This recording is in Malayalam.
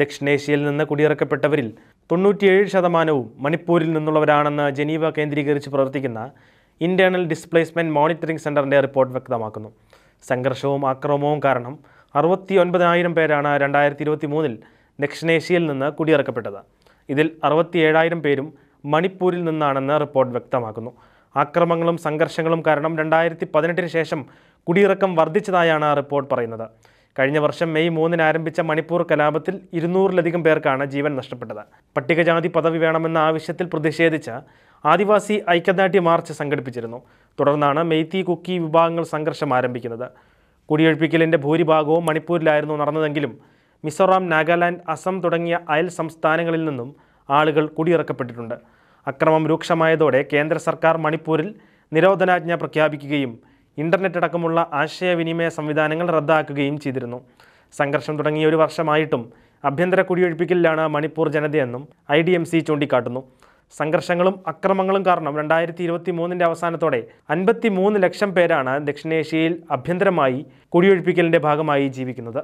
ദക്ഷിണേഷ്യയിൽ നിന്ന് കുടിയിറക്കപ്പെട്ടവരിൽ തൊണ്ണൂറ്റിയേഴ് ശതമാനവും മണിപ്പൂരിൽ നിന്നുള്ളവരാണെന്ന് ജനീവ കേന്ദ്രീകരിച്ച് പ്രവർത്തിക്കുന്ന ഇൻറ്റേർണൽ ഡിസ്പ്ലേസ്മെൻറ്റ് മോണിറ്ററിംഗ് സെൻറ്ററിൻ്റെ റിപ്പോർട്ട് വ്യക്തമാക്കുന്നു സംഘർഷവും ആക്രമവും കാരണം അറുപത്തി ഒൻപതിനായിരം പേരാണ് രണ്ടായിരത്തി ഇരുപത്തി മൂന്നിൽ ദക്ഷിണേഷ്യയിൽ നിന്ന് കുടിയിറക്കപ്പെട്ടത് ഇതിൽ ഏഴായിരം പേരും മണിപ്പൂരിൽ നിന്നാണെന്ന് റിപ്പോർട്ട് വ്യക്തമാക്കുന്നു ആക്രമങ്ങളും സംഘർഷങ്ങളും കാരണം രണ്ടായിരത്തി പതിനെട്ടിന് ശേഷം കുടിയിറക്കം വർദ്ധിച്ചതായാണ് റിപ്പോർട്ട് പറയുന്നത് കഴിഞ്ഞ വർഷം മെയ് മൂന്നിന് ആരംഭിച്ച മണിപ്പൂർ കലാപത്തിൽ ഇരുന്നൂറിലധികം പേർക്കാണ് ജീവൻ നഷ്ടപ്പെട്ടത് പട്ടികജാതി പദവി വേണമെന്ന ആവശ്യത്തിൽ പ്രതിഷേധിച്ച ആദിവാസി ഐക്യദാർഢ്യ മാർച്ച് സംഘടിപ്പിച്ചിരുന്നു തുടർന്നാണ് മെയ്ത്തി കുക്കി വിഭാഗങ്ങൾ സംഘർഷം ആരംഭിക്കുന്നത് കുടിയൊഴിപ്പിക്കലിൻ്റെ ഭൂരിഭാഗവും മണിപ്പൂരിലായിരുന്നു നടന്നതെങ്കിലും മിസോറാം നാഗാലാൻഡ് അസം തുടങ്ങിയ അയൽ സംസ്ഥാനങ്ങളിൽ നിന്നും ആളുകൾ കുടിയിറക്കപ്പെട്ടിട്ടുണ്ട് അക്രമം രൂക്ഷമായതോടെ കേന്ദ്ര സർക്കാർ മണിപ്പൂരിൽ നിരോധനാജ്ഞ പ്രഖ്യാപിക്കുകയും ഇൻ്റർനെറ്റ് അടക്കമുള്ള ആശയവിനിമയ സംവിധാനങ്ങൾ റദ്ദാക്കുകയും ചെയ്തിരുന്നു സംഘർഷം തുടങ്ങിയ ഒരു വർഷമായിട്ടും ആഭ്യന്തര കുടിയൊഴിപ്പിക്കലിലാണ് മണിപ്പൂർ ജനതയെന്നും ഐ ഡി എം സി ചൂണ്ടിക്കാട്ടുന്നു സംഘർഷങ്ങളും അക്രമങ്ങളും കാരണം രണ്ടായിരത്തി ഇരുപത്തി മൂന്നിൻ്റെ അവസാനത്തോടെ അൻപത്തി മൂന്ന് ലക്ഷം പേരാണ് ദക്ഷിണേഷ്യയിൽ അഭ്യന്തരമായി കുടിയൊഴിപ്പിക്കലിൻ്റെ ഭാഗമായി ജീവിക്കുന്നത്